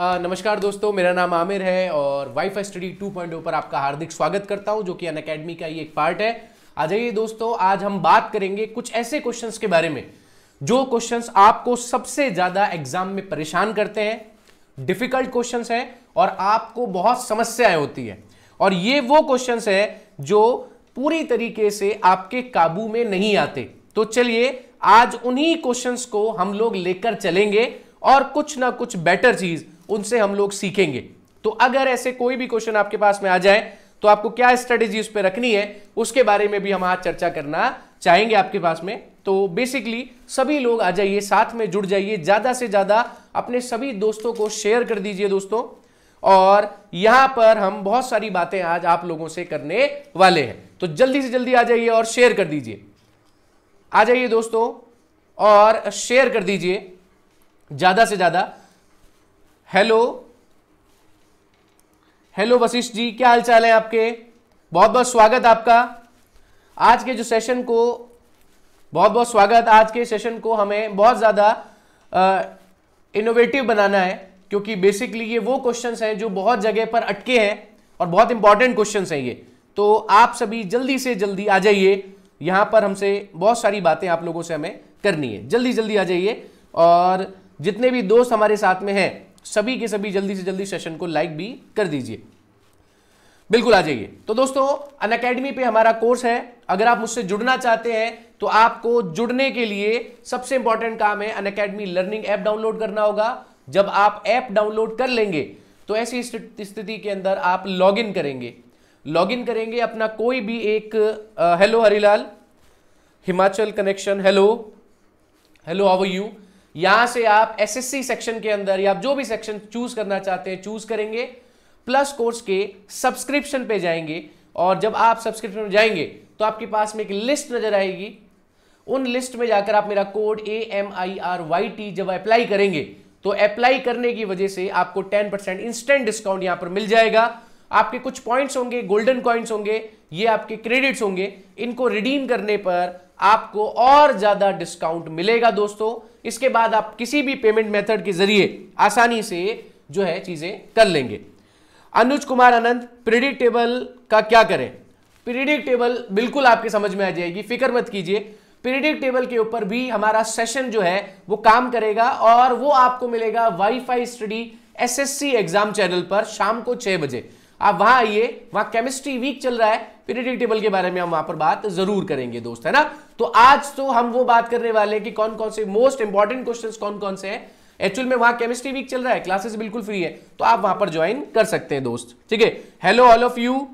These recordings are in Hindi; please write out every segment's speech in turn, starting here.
नमस्कार दोस्तों मेरा नाम आमिर है और फाई स्टडी टू पॉइंट पर आपका हार्दिक स्वागत करता हूं जो कि अन अकेडमी का ही एक पार्ट है आ जाइए दोस्तों आज हम बात करेंगे कुछ ऐसे क्वेश्चंस के बारे में जो क्वेश्चंस आपको सबसे ज़्यादा एग्जाम में परेशान करते हैं डिफिकल्ट क्वेश्चन है और आपको बहुत समस्याएं होती है और ये वो क्वेश्चन है जो पूरी तरीके से आपके काबू में नहीं आते तो चलिए आज उन्हीं क्वेश्चंस को हम लोग लेकर चलेंगे और कुछ ना कुछ बेटर चीज़ उनसे हम लोग सीखेंगे तो अगर ऐसे कोई भी क्वेश्चन आपके पास में आ जाए तो आपको क्या स्ट्रेटेजी उस पर रखनी है उसके बारे में भी हम आज चर्चा करना चाहेंगे आपके पास में तो बेसिकली सभी लोग आ जाइए साथ में जुड़ जाइए ज़्यादा से ज़्यादा अपने सभी दोस्तों को शेयर कर दीजिए दोस्तों और यहां पर हम बहुत सारी बातें आज आप लोगों से करने वाले हैं तो जल्दी से जल्दी आ जाइए और शेयर कर दीजिए आ जाइए दोस्तों और शेयर कर दीजिए ज़्यादा से ज़्यादा हेलो हेलो वशिष्ठ जी क्या हालचाल है आपके बहुत बहुत स्वागत आपका आज के जो सेशन को बहुत बहुत स्वागत आज के सेशन को हमें बहुत ज़्यादा इनोवेटिव बनाना है क्योंकि बेसिकली ये वो क्वेश्चंस हैं जो बहुत जगह पर अटके हैं और बहुत इंपॉर्टेंट क्वेश्चंस हैं ये तो आप सभी जल्दी से जल्दी आ जाइए यहाँ पर हमसे बहुत सारी बातें आप लोगों से हमें करनी है जल्दी जल्दी आ जाइए और जितने भी दोस्त हमारे साथ में हैं सभी के सभी जल्दी से जल्दी सेशन को लाइक भी कर दीजिए बिल्कुल आ जाइए तो दोस्तों अन अकेडमी पे हमारा कोर्स है अगर आप मुझसे जुड़ना चाहते हैं तो आपको जुड़ने के लिए सबसे इंपॉर्टेंट काम है Unacademy learning app download करना होगा जब आप ऐप डाउनलोड कर लेंगे तो ऐसी स्थिति के अंदर आप लॉगिन करेंगे लॉगिन करेंगे अपना कोई भी एक आ, hello Harilal Himachal connection hello hello are you यहां से आप एसएससी सेक्शन के अंदर या आप जो भी सेक्शन चूज करना चाहते हैं चूज करेंगे प्लस कोर्स के सब्सक्रिप्शन पे जाएंगे और जब आप सब्सक्रिप्शन में जाएंगे तो आपके पास में एक लिस्ट नजर आएगी उन लिस्ट में जाकर आप मेरा code A M I R Y T जब अप्लाई करेंगे तो अप्लाई करने की वजह से आपको 10 परसेंट इंस्टेंट डिस्काउंट यहां पर मिल जाएगा आपके कुछ पॉइंट्स होंगे गोल्डन कॉइंट्स होंगे ये आपके क्रेडिट्स होंगे इनको रिडीम करने पर आपको और ज़्यादा डिस्काउंट मिलेगा दोस्तों इसके बाद आप किसी भी पेमेंट मेथड के जरिए आसानी से जो है चीज़ें कर लेंगे अनुज कुमार आनंद प्रिडिक्टेबल का क्या करें प्रिडिक्टेबल बिल्कुल आपके समझ में आ जाएगी फिक्र मत कीजिए प्रिडिक्टेबल के ऊपर भी हमारा सेशन जो है वो काम करेगा और वो आपको मिलेगा wifi study SSC exam channel पर शाम को छह बजे आप वहां आइए वहां केमिस्ट्री वीक चल रहा है पीरियडिक टेबल के बारे में हम वहां पर बात जरूर करेंगे दोस्त है ना तो आज तो हम वो बात करने वाले हैं कि कौन कौन से मोस्ट इंपॉर्टेंट क्वेश्चंस कौन कौन से हैं एक्चुअल में वहां केमिस्ट्री वीक चल रहा है क्लासेस बिल्कुल फ्री है तो आप वहां पर ज्वाइन कर सकते हैं दोस्त ठीक है hello all of you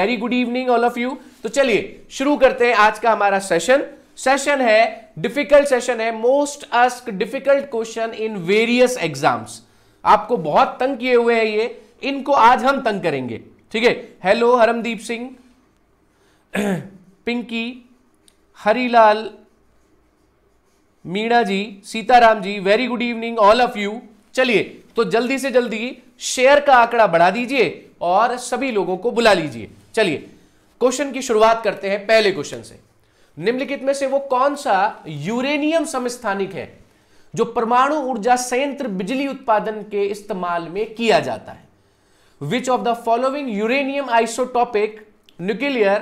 very good evening all of you तो चलिए शुरू करते हैं आज का हमारा सेशन सेशन है डिफिकल्ट सेशन है most ask difficult question in various exams आपको बहुत तंग किए हुए हैं ये इनको आज हम तंग करेंगे ठीक है hello Harmandeep Singh Pinky Harilal Meena ji Sitaram ji very good evening all of you चलिए तो जल्दी से जल्दी शेयर का आंकड़ा बढ़ा दीजिए और सभी लोगों को बुला लीजिए चलिए क्वेश्चन की शुरुआत करते हैं पहले क्वेश्चन से निम्नलिखित में से वो कौन सा यूरेनियम समस्थानिक है जो परमाणु ऊर्जा संयंत्र बिजली उत्पादन के इस्तेमाल में किया जाता है which of the following uranium isotopic nuclear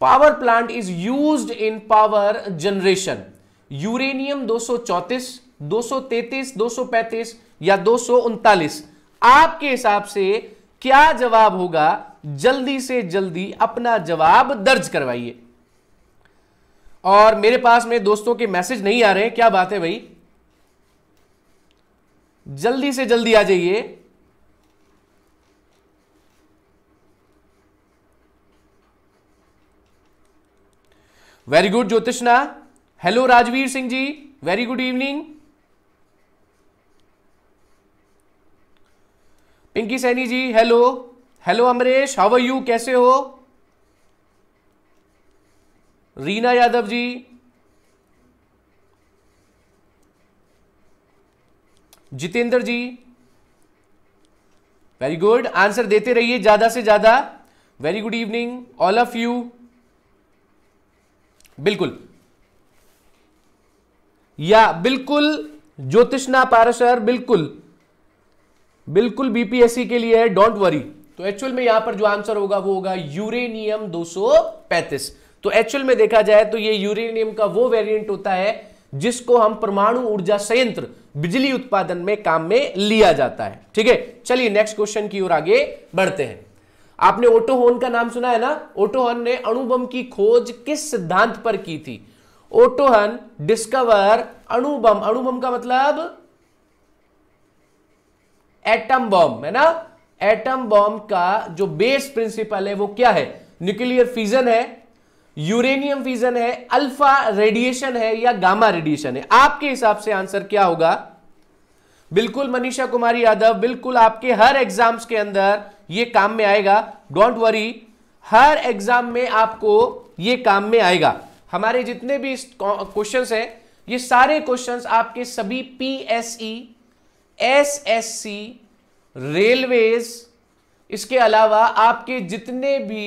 power plant is use in power generation uranium 234, 233, 235 या दो आपके हिसाब से क्या जवाब होगा जल्दी से जल्दी अपना जवाब दर्ज करवाइए और मेरे पास में दोस्तों के मैसेज नहीं आ रहे हैं क्या बात है भाई जल्दी से जल्दी आ जाइए very good Jyotishna hello Rajveer Singh ji very good evening Pinky Saini ji hello hello Amresh how are you कैसे हो Reena Yadav ji Jitendra ji very good answer देते रहिए ज़्यादा से ज़्यादा very good evening all of you बिल्कुल या बिल्कुल ज्योतिषना पाराशर बिल्कुल बिल्कुल बीपीएससी के लिए है डोंट वरी तो एक्चुअल में यहां पर जो आंसर होगा वो होगा यूरेनियम 235 तो एक्चुअल में देखा जाए तो ये यूरेनियम का वो वेरिएंट होता है जिसको हम परमाणु ऊर्जा संयंत्र बिजली उत्पादन में काम में लिया जाता है ठीक है चलिए नेक्स्ट क्वेश्चन की ओर आगे बढ़ते हैं आपने ओटो हॉर्न का नाम सुना है ना ओटो हॉर्न ने अणुबम की खोज किस सिद्धांत पर की थी ओटो हॉर्न डिस्कवर अणुबम अणुबम का मतलब एटम बम है ना एटम बम का जो बेस प्रिंसिपल है वो क्या है न्यूक्लियर फीजन है यूरेनियम फीजन है अल्फा रेडिएशन है या गामा रेडिएशन है आपके हिसाब से आंसर क्या होगा बिल्कुल मनीषा कुमारी यादव बिल्कुल आपके हर एग्जाम्स के अंदर ये काम में आएगा डोंट वरी हर एग्जाम में आपको ये काम में आएगा हमारे जितने भी क्वेश्चन हैं ये सारे क्वेश्चन आपके सभी P S E S S C railways इसके अलावा आपके जितने भी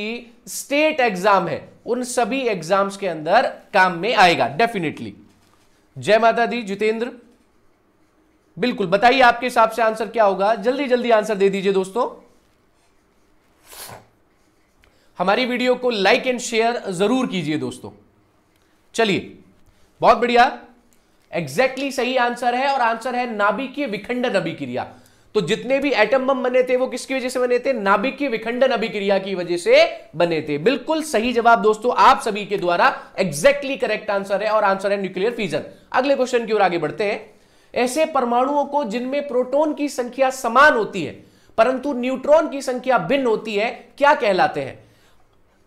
स्टेट एग्जाम है उन सभी एग्जाम्स के अंदर काम में आएगा डेफिनेटली जय माता दी जितेंद्र बिल्कुल बताइए आपके हिसाब से आंसर क्या होगा जल्दी जल्दी आंसर दे दीजिए दोस्तों हमारी वीडियो को लाइक एंड शेयर जरूर कीजिए दोस्तों चलिए बहुत बढ़िया एग्जैक्टली exactly सही आंसर है और आंसर है नाभिकीय विखंडन अभिक्रिया तो जितने भी एटम बम बने थे वो किसकी वजह से बने थे नाभिकीय विखंडन अभिक्रिया की वजह से बने थे बिल्कुल सही जवाब दोस्तों आप सभी के द्वारा एग्जैक्टली करेक्ट आंसर है और आंसर है न्यूक्लियर फ्यूजन अगले क्वेश्चन की ओर आगे बढ़ते हैं ऐसे परमाणुओं को जिनमें प्रोटोन की संख्या समान होती है परंतु न्यूट्रॉन की संख्या भिन्न होती है क्या कहलाते हैं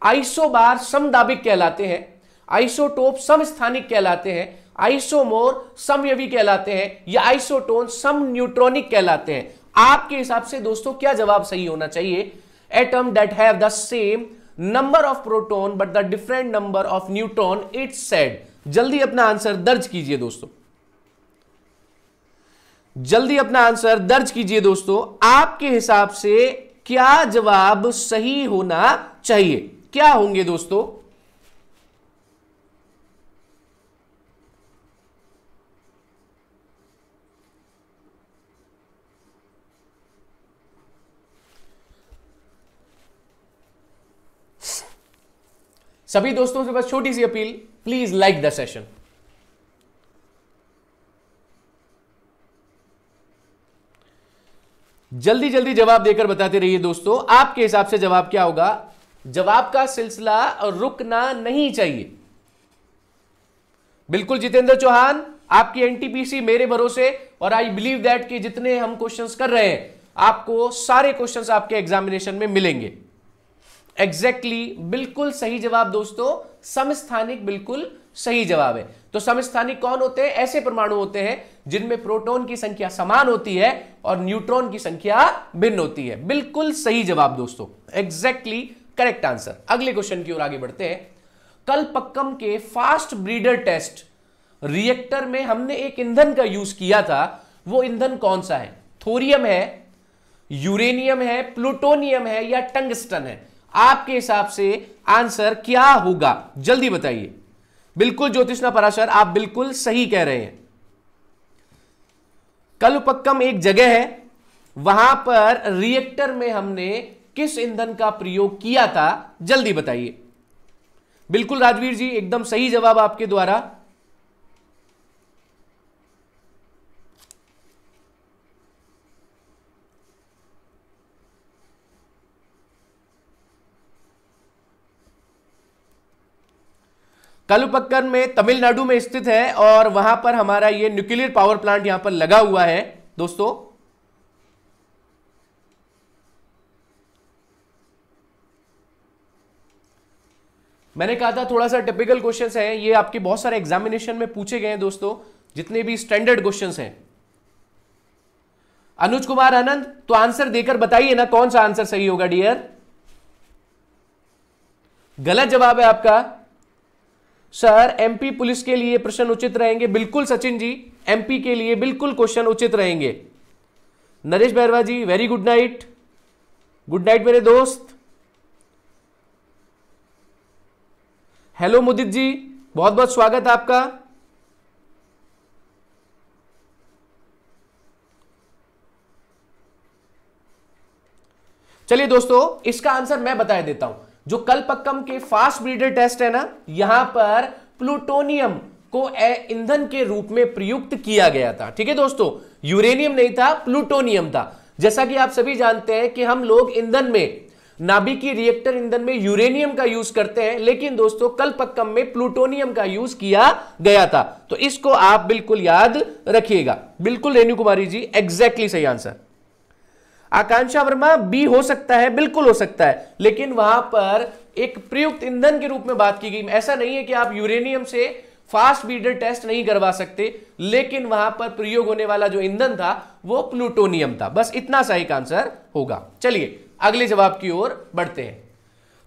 आइसोबार समदाबिक कहलाते हैं आइसोटोप समस्थानिक कहलाते हैं आइसोमोर समयवी कहलाते हैं या आइसोटोन सम न्यूट्रॉनिक कहलाते हैं आपके हिसाब से दोस्तों क्या जवाब सही होना चाहिए atom that have the same number of proton but the different number of neutron it's said जल्दी अपना आंसर दर्ज कीजिए दोस्तों जल्दी अपना आंसर दर्ज कीजिए दोस्तों आपके हिसाब से क्या जवाब सही होना चाहिए क्या होंगे दोस्तों सभी दोस्तों से बस छोटी सी appeal please like the session जल्दी जल्दी जवाब देकर बताते रहिए दोस्तों आपके हिसाब से जवाब क्या होगा जवाब का सिलसिला रुकना नहीं चाहिए बिल्कुल जितेंद्र चौहान आपकी एनटीपीसी मेरे भरोसे और आई बिलीव दैट कि जितने हम क्वेश्चंस कर रहे हैं आपको सारे क्वेश्चंस आपके एग्जामिनेशन में मिलेंगे एग्जैक्टली exactly, बिल्कुल सही जवाब दोस्तों समस्थानिक बिल्कुल सही जवाब है तो समस्थानिक कौन होते हैं ऐसे परमाणु होते हैं जिनमें प्रोटोन की संख्या समान होती है और न्यूट्रॉन की संख्या भिन्न होती है बिल्कुल सही जवाब दोस्तों एग्जैक्टली exactly, करेक्ट आंसर अगले क्वेश्चन की ओर आगे बढ़ते हैं कलपक्कम के फास्ट ब्रीडर टेस्ट रिएक्टर में हमने एक ईंधन का यूज किया था वो ईंधन कौन सा है थोरियम है यूरेनियम है प्लूटोनियम है या टंगस्टन है आपके हिसाब से आंसर क्या होगा जल्दी बताइए बिल्कुल ज्योतिष न पराशर आप बिल्कुल सही कह रहे हैं कलपक्कम एक जगह है वहां पर रिएक्टर में हमने किस ईंधन का प्रयोग किया था जल्दी बताइए बिल्कुल राजवीर जी एकदम सही जवाब आपके द्वारा कलुपक्कर में तमिलनाडु में स्थित है और वहां पर हमारा ये न्यूक्लियर पावर प्लांट यहां पर लगा हुआ है दोस्तों मैंने कहा था थोड़ा सा टिपिकल क्वेश्चन है ये आपके बहुत सारे एग्जामिनेशन में पूछे गए हैं दोस्तों जितने भी स्टैंडर्ड क्वेश्चन हैं अनुज कुमार आनंद तो आंसर देकर बताइए ना कौन सा आंसर सही होगा डियर गलत जवाब है आपका सर एमपी पुलिस के लिए प्रश्न उचित रहेंगे बिल्कुल सचिन जी एमपी के लिए बिल्कुल क्वेश्चन उचित रहेंगे Naresh Bairwa ji very good night good night मेरे दोस्त हेलो मुदित जी बहुत बहुत स्वागत है आपका चलिए दोस्तों इसका आंसर मैं बता देता हूं जो कलपक्कम के फास्ट ब्रीडर टेस्ट है ना यहां पर प्लूटोनियम को ईंधन के रूप में प्रयुक्त किया गया था ठीक है दोस्तों यूरेनियम नहीं था प्लूटोनियम था जैसा कि आप सभी जानते हैं कि हम लोग ईंधन में नाभिकीय रिएक्टर ईंधन में यूरेनियम का यूज करते हैं लेकिन दोस्तों कल पक्कम में प्लूटोनियम का यूज किया गया था तो इसको आप बिल्कुल याद रखिएगा बिल्कुल रेणु कुमारी जी एग्जैक्टली सही आंसर आकांक्षा वर्मा बी हो सकता है बिल्कुल हो सकता है लेकिन वहां पर एक प्रयुक्त ईंधन के रूप में बात की गई ऐसा नहीं है कि आप यूरेनियम से फास्ट बीडर टेस्ट नहीं करवा सकते लेकिन वहां पर प्रयोग होने वाला जो ईंधन था वो प्लूटोनियम था बस इतना सही आंसर होगा चलिए अगले जवाब की ओर बढ़ते हैं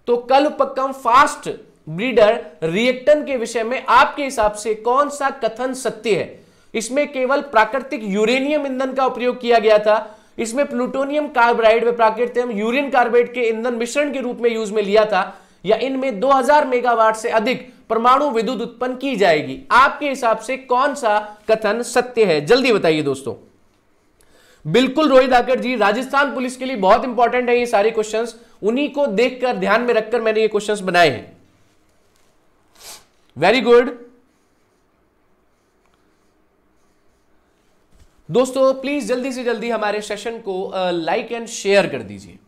तो कलपक्कम फास्ट ब्रीडर रिएक्टन के विषय में आपके हिसाब से कौन सा कथन सत्य है इसमें केवल प्राकृतिक यूरेनियम ईंधन का उपयोग किया गया था इसमें प्लूटोनियम कार्बोराइड व प्राकृतिक यूरिन कार्बाइड के ईंधन मिश्रण के रूप में यूज में लिया था या इनमें 2000 मेगावाट से अधिक परमाणु विद्युत उत्पन्न की जाएगी आपके हिसाब से कौन सा कथन सत्य है जल्दी बताइए दोस्तों बिल्कुल रोहित आकर जी राजस्थान पुलिस के लिए बहुत इंपॉर्टेंट है ये सारे क्वेश्चन उन्हीं को देखकर ध्यान में रखकर मैंने ये क्वेश्चन बनाए हैं वेरी गुड दोस्तों प्लीज जल्दी से जल्दी हमारे सेशन को लाइक एंड शेयर कर दीजिए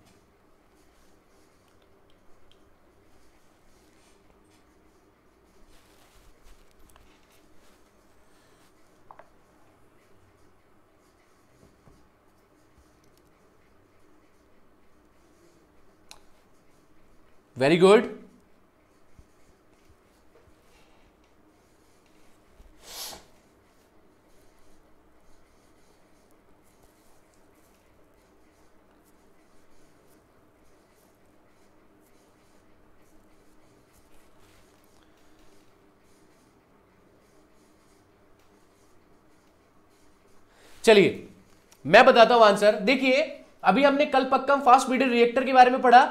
वेरी गुड चलिए मैं बताता हूं आंसर देखिए अभी हमने कल पक्कम फास्ट मीडियम रिएक्टर के बारे में पढ़ा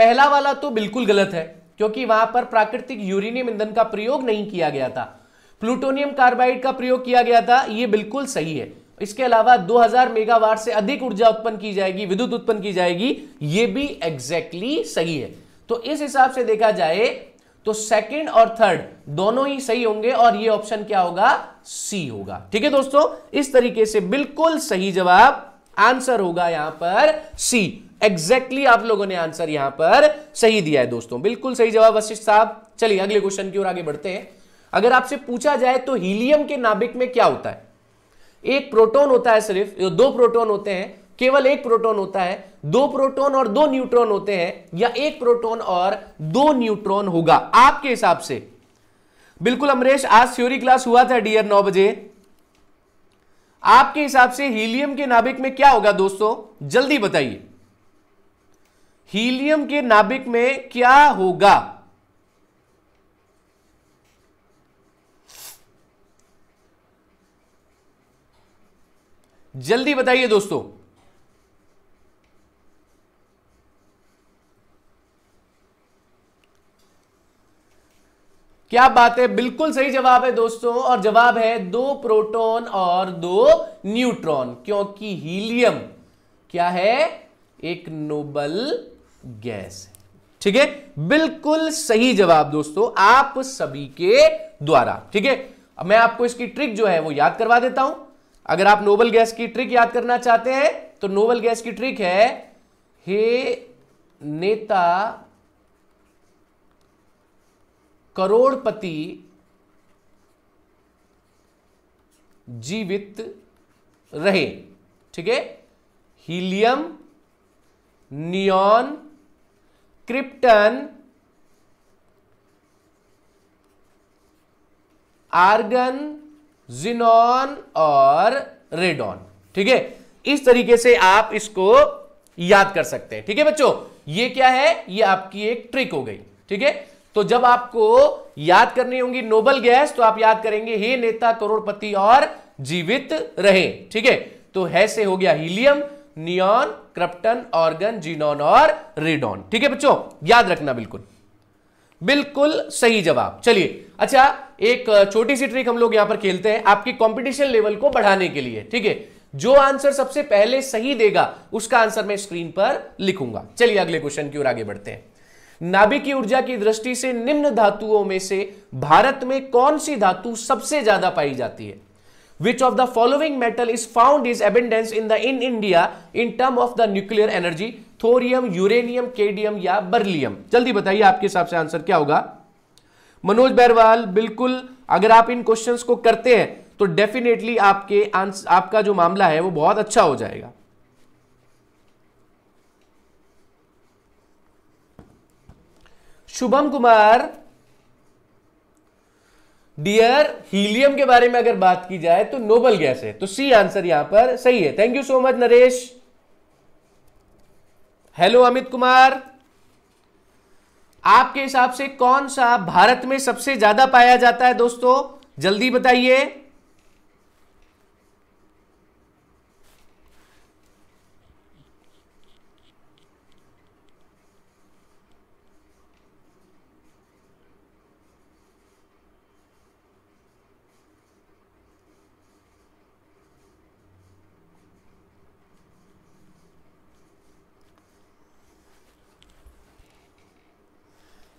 पहला वाला तो बिल्कुल गलत है क्योंकि वहां पर प्राकृतिक यूरेनियम ईंधन का प्रयोग नहीं किया गया था प्लूटोनियम कार्बाइड का प्रयोग किया गया था यह बिल्कुल सही है इसके अलावा 2000 मेगावाट से अधिक ऊर्जा उत्पन्न की जाएगी विद्युत उत्पन्न की जाएगी यह भी एग्जैक्टली exactly सही है तो इस हिसाब से देखा जाए तो सेकंड और थर्ड दोनों ही सही होंगे और यह ऑप्शन क्या होगा सी होगा ठीक है दोस्तों इस तरीके से बिल्कुल सही जवाब आंसर होगा यहां पर सी एग्जैक्टली exactly आप लोगों ने आंसर यहां पर सही दिया है दोस्तों बिल्कुल सही जवाब वशिष्ठ साहब चलिए अगले क्वेश्चन की ओर आगे बढ़ते हैं अगर आपसे पूछा जाए तो हीलियम के नाभिक में क्या होता है एक प्रोटोन होता है सिर्फ दो प्रोटोन होते हैं केवल एक प्रोटोन होता है दो प्रोटोन और दो न्यूट्रॉन होते हैं या एक प्रोटोन और दो न्यूट्रॉन होगा आपके हिसाब से बिल्कुल अमरेश आज थ्योरी क्लास हुआ था डियर नौ बजे आपके हिसाब से हीलियम के नाभिक में क्या होगा दोस्तों जल्दी बताइए हीलियम के नाभिक में क्या होगा जल्दी बताइए दोस्तों क्या बात है बिल्कुल सही जवाब है दोस्तों और जवाब है दो प्रोटॉन और दो न्यूट्रॉन क्योंकि हीलियम क्या है एक नोबल गैस ठीक है बिल्कुल सही जवाब दोस्तों आप सभी के द्वारा ठीक है मैं आपको इसकी ट्रिक जो है वो याद करवा देता हूं अगर आप नोबल गैस की ट्रिक याद करना चाहते हैं तो नोबल गैस की ट्रिक है हे नेता करोड़पति जीवित रहे ठीक है helium neon krypton argon xenon और रेडॉन ठीक है इस तरीके से आप इसको याद कर सकते हैं ठीक है बच्चों ये क्या है ये आपकी एक ट्रिक हो गई ठीक है तो जब आपको याद करनी होगी नोबल गैस तो आप याद करेंगे हे नेता करोड़पति और जीवित रहे ठीक है तो है से हो गया helium neon krypton argon xenon और रेडॉन ठीक है बच्चों याद रखना बिल्कुल बिल्कुल सही जवाब चलिए अच्छा एक छोटी सी ट्रिक हम लोग यहां पर खेलते हैं आपकी कंपटीशन लेवल को बढ़ाने के लिए ठीक है जो आंसर सबसे पहले सही देगा उसका आंसर मैं स्क्रीन पर लिखूंगा चलिए अगले क्वेश्चन की ओर आगे बढ़ते हैं की ऊर्जा की दृष्टि से निम्न धातुओं में से भारत में कौन सी धातु सबसे ज्यादा पाई जाती है which of the following metal is found is abundance in the in india in term of the nuclear energy thorium uranium cadmium या बर्लियम जल्दी बताइए आपके हिसाब से आंसर क्या होगा मनोज बैरवाल बिल्कुल अगर आप इन क्वेश्चन को करते हैं तो डेफिनेटली आपके आंसर आपका जो मामला है वो बहुत अच्छा हो जाएगा शुभम कुमार डियर हीलियम के बारे में अगर बात की जाए तो नोबल गैस है तो सी आंसर यहां पर सही है thank you so much Naresh hello Amit Kumar आपके हिसाब से कौन सा भारत में सबसे ज्यादा पाया जाता है दोस्तों जल्दी बताइए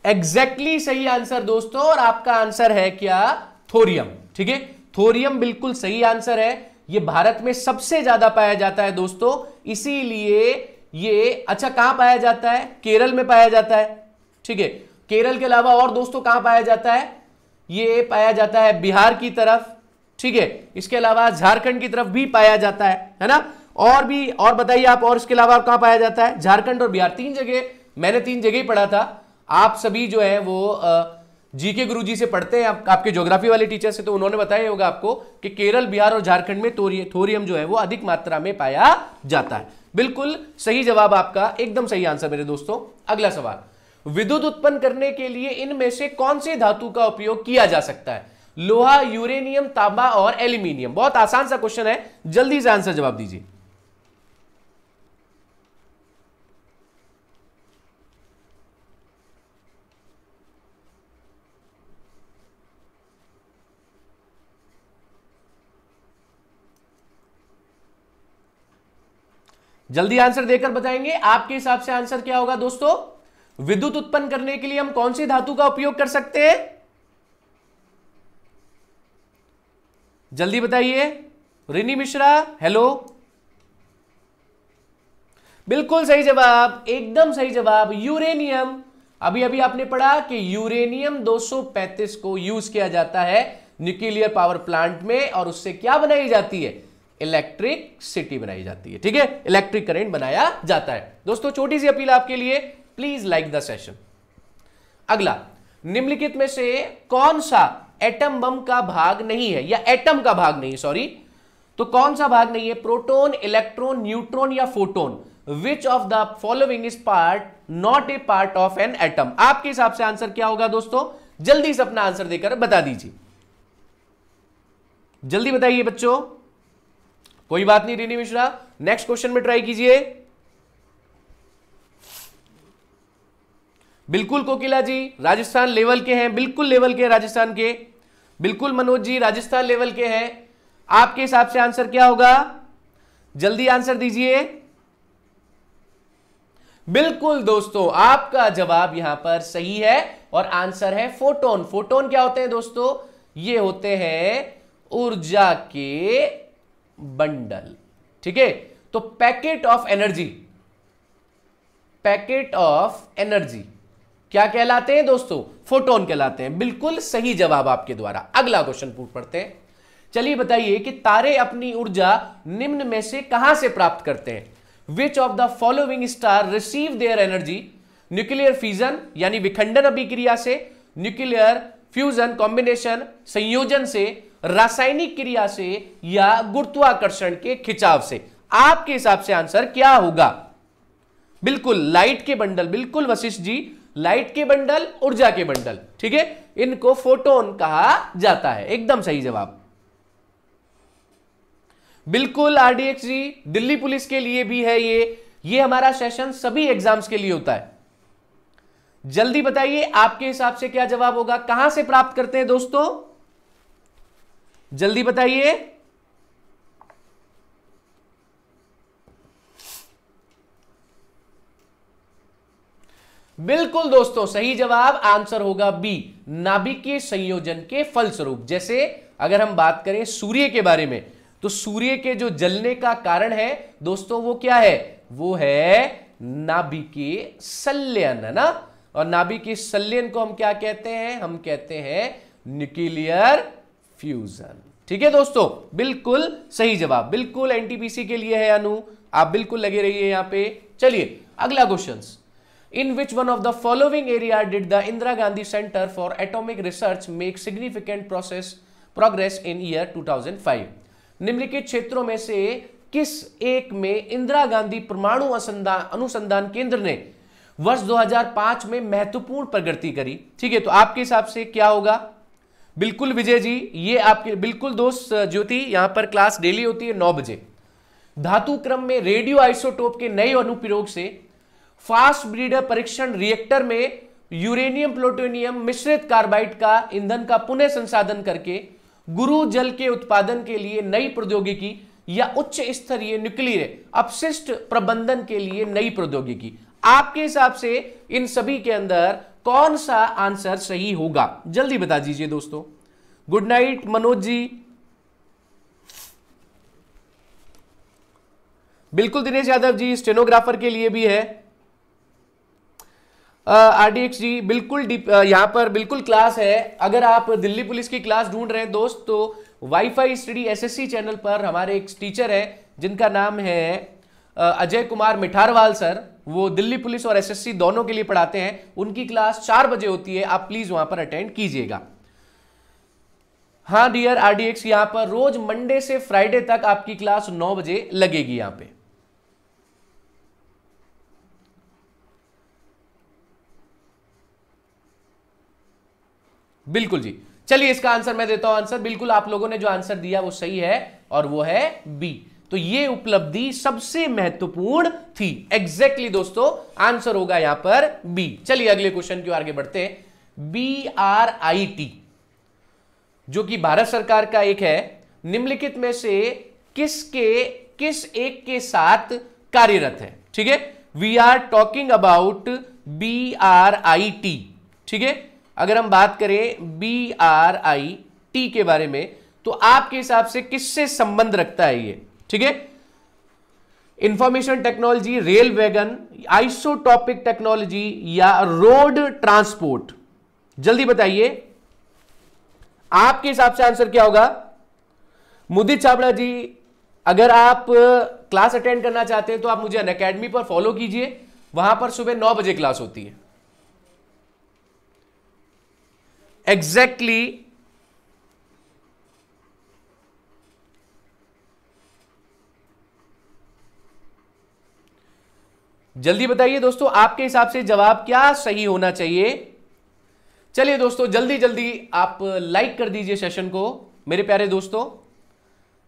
एग्जैक्टली exactly सही आंसर दोस्तों और आपका आंसर है क्या थोरियम ठीक है थोरियम बिल्कुल सही आंसर है ये भारत में सबसे ज्यादा पाया जाता है दोस्तों इसीलिए ये अच्छा कहां पाया जाता है केरल में पाया जाता है ठीक है केरल के अलावा और दोस्तों कहां पाया जाता है ये पाया जाता है बिहार की तरफ ठीक है इसके अलावा झारखंड की तरफ भी पाया जाता है है ना और भी और बताइए आप और इसके अलावा कहां पाया जाता है झारखंड और बिहार तीन जगह मैंने तीन जगह ही पढ़ा था आप सभी जो है वो जी के गुरु जी से पढ़ते हैं आप, आपके ज्योग्राफी वाले टीचर से तो उन्होंने बताया होगा आपको कि केरल बिहार और झारखंड में थोरियम जो है वो अधिक मात्रा में पाया जाता है बिल्कुल सही जवाब आपका एकदम सही आंसर मेरे दोस्तों अगला सवाल विद्युत उत्पन्न करने के लिए इनमें से कौन से धातु का उपयोग किया जा सकता है लोहा यूरेनियम तांबा और एल्यूमिनियम बहुत आसान सा क्वेश्चन है जल्दी से आंसर जवाब दीजिए जल्दी आंसर देकर बताएंगे आपके हिसाब से आंसर क्या होगा दोस्तों विद्युत उत्पन्न करने के लिए हम कौन सी धातु का उपयोग कर सकते हैं जल्दी बताइए रिनी मिश्रा हेलो बिल्कुल सही जवाब एकदम सही जवाब यूरेनियम अभी अभी आपने पढ़ा कि यूरेनियम 235 को यूज किया जाता है न्यूक्लियर पावर प्लांट में और उससे क्या बनाई जाती है इलेक्ट्रिक सिटी बनाई जाती है ठीक है इलेक्ट्रिक करेंट बनाया जाता है दोस्तों छोटी सी अपील आपके लिए प्लीज लाइक द सेशन अगला निम्नलिखित में से कौन सा एटम बम का भाग नहीं है या एटम का भाग नहीं है सॉरी तो कौन सा भाग नहीं है प्रोटोन इलेक्ट्रॉन न्यूट्रॉन या photon which of the following is part not a part of an atom आपके हिसाब से आंसर क्या होगा दोस्तों जल्दी से अपना आंसर देकर बता दीजिए जल्दी बताइए बच्चों कोई बात नहीं रिनी मिश्रा नेक्स्ट क्वेश्चन में ट्राई कीजिए बिल्कुल कोकिला जी राजस्थान लेवल के हैं बिल्कुल लेवल के राजस्थान के बिल्कुल मनोज जी राजस्थान लेवल के हैं आपके हिसाब से आंसर क्या होगा जल्दी आंसर दीजिए बिल्कुल दोस्तों आपका जवाब यहां पर सही है और आंसर है फोटोन फोटोन क्या होते हैं दोस्तों ये होते हैं ऊर्जा के बंडल ठीक है तो packet of energy packet of energy क्या कहलाते हैं दोस्तों फोटोन कहलाते हैं बिल्कुल सही जवाब आपके द्वारा अगला क्वेश्चन पूछ पढ़ते हैं चलिए बताइए कि तारे अपनी ऊर्जा निम्न में से कहां से प्राप्त करते हैं which of the following star receive their energy nuclear fusion यानी विखंडन अभिक्रिया से न्यूक्लियर फ्यूजन कॉम्बिनेशन संयोजन से रासायनिक क्रिया से या गुरुत्वाकर्षण के खिंचाव से आपके हिसाब से आंसर क्या होगा बिल्कुल लाइट के बंडल बिल्कुल वशिष्ठ जी लाइट के बंडल ऊर्जा के बंडल ठीक है इनको फोटोन कहा जाता है एकदम सही जवाब बिल्कुल आरडीएक्स जी दिल्ली पुलिस के लिए भी है ये ये हमारा सेशन सभी एग्जाम्स के लिए होता है जल्दी बताइए आपके हिसाब से क्या जवाब होगा कहां से प्राप्त करते हैं दोस्तों जल्दी बताइए बिल्कुल दोस्तों सही जवाब आंसर होगा बी नाभिक के संयोजन के फलस्वरूप जैसे अगर हम बात करें सूर्य के बारे में तो सूर्य के जो जलने का कारण है दोस्तों वो क्या है वो है नाभिकीय संलयन है ना और नाभिकीय संलयन को हम क्या कहते हैं हम कहते हैं न्यूक्लियर फ्यूजन ठीक है दोस्तों बिल्कुल सही जवाब बिल्कुल एनटीपीसी के लिए है अनु आप बिल्कुल लगे रहिए यहां पे चलिए अगला question in which one of the following area did the Indira Gandhi centre for atomic research make significant process progress in year 2005 निम्नलिखित क्षेत्रों में से किस एक में इंदिरा गांधी परमाणु अनुसंधान केंद्र ने वर्ष 2005 में महत्वपूर्ण प्रगति करी ठीक है तो आपके हिसाब से क्या होगा बिल्कुल विजय जी ये आपके बिल्कुल दोस्त ज्योति यहां पर क्लास डेली होती है नौ बजे धातु क्रम में रेडियो आइसोटोप के नए अनुप्रयोग से फास्ट ब्रीडर परीक्षण रिएक्टर में यूरेनियम प्लूटोनियम मिश्रित कार्बाइड का ईंधन का पुनः संसाधन करके गुरु जल के उत्पादन के लिए नई प्रौद्योगिकी या उच्च स्तरीय न्यूक्लियर अपशिष्ट प्रबंधन के लिए नई प्रौद्योगिकी आपके हिसाब से इन सभी के अंदर कौन सा आंसर सही होगा जल्दी बता दीजिए दोस्तों गुड नाइट मनोज जी बिल्कुल दिनेश यादव जी स्टेनोग्राफर के लिए भी है आरडीएक्स जी बिल्कुल यहां पर बिल्कुल क्लास है अगर आप दिल्ली पुलिस की क्लास ढूंढ रहे हैं दोस्त तो वाईफाई स्टडी एसएससी चैनल पर हमारे एक टीचर है जिनका नाम है अजय कुमार मिठारवाल सर वो दिल्ली पुलिस और एसएससी दोनों के लिए पढ़ाते हैं उनकी क्लास चार बजे होती है आप प्लीज वहां पर अटेंड कीजिएगा हाँ डियर आरडीएक्स यहां पर रोज मंडे से फ्राइडे तक आपकी क्लास नौ बजे लगेगी यहां पे बिल्कुल जी चलिए इसका आंसर मैं देता हूं आंसर बिल्कुल आप लोगों ने जो आंसर दिया वो सही है और वो है बी तो ये उपलब्धि सबसे महत्वपूर्ण थी एग्जैक्टली exactly दोस्तों आंसर होगा यहां पर बी चलिए अगले क्वेश्चन की आगे बढ़ते हैं बी आर आई टी जो कि भारत सरकार का एक है निम्नलिखित में से किसके किस एक के साथ कार्यरत है ठीक है we are talking about B R I T ठीक है अगर हम बात करें बी आर आई टी के बारे में तो आपके हिसाब से किससे संबंध रखता है ये ठीक है information technology rail wagon isotopic technology या रोड ट्रांसपोर्ट जल्दी बताइए आपके हिसाब से आंसर क्या होगा मुदित चावड़ा जी अगर आप क्लास अटेंड करना चाहते हैं तो आप मुझे अन अकेडमी पर फॉलो कीजिए वहां पर सुबह नौ बजे क्लास होती है एग्जैक्टली exactly जल्दी बताइए दोस्तों आपके हिसाब से जवाब क्या सही होना चाहिए चलिए दोस्तों जल्दी जल्दी आप लाइक कर दीजिए सेशन को मेरे प्यारे दोस्तों